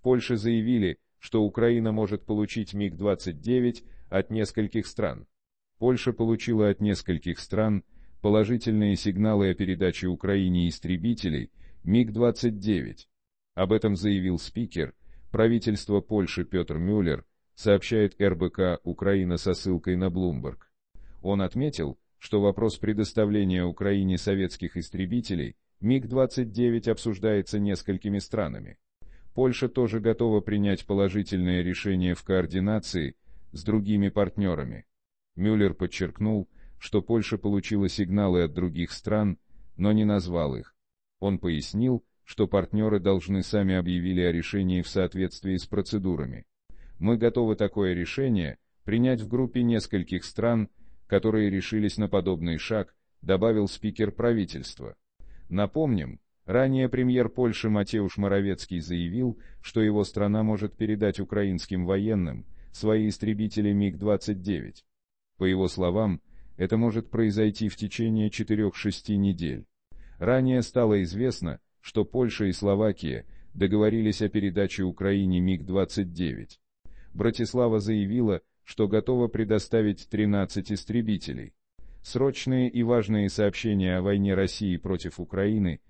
В Польше заявили, что Украина может получить МиГ-29 от нескольких стран. Польша получила от нескольких стран положительные сигналы о передаче Украине истребителей МиГ-29. Об этом заявил спикер правительства Польши Петр Мюллер, сообщает РБК «Украина» со ссылкой на Bloomberg. Он отметил, что вопрос предоставления Украине советских истребителей МиГ-29 обсуждается несколькими странами. Польша тоже готова принять положительное решение в координации с другими партнерами. Мюллер подчеркнул, что Польша получила сигналы от других стран, но не назвал их. Он пояснил, что партнеры должны сами объявили о решении в соответствии с процедурами. Мы готовы такое решение принять в группе нескольких стран, которые решились на подобный шаг, добавил спикер правительства. Напомним, Ранее премьер Польши Матеуш Моровецкий заявил, что его страна может передать украинским военным свои истребители МиГ-29. По его словам, это может произойти в течение 4-6 недель. Ранее стало известно, что Польша и Словакия договорились о передаче Украине МиГ-29. Братислава заявила, что готова предоставить 13 истребителей. Срочные и важные сообщения о войне России против Украины –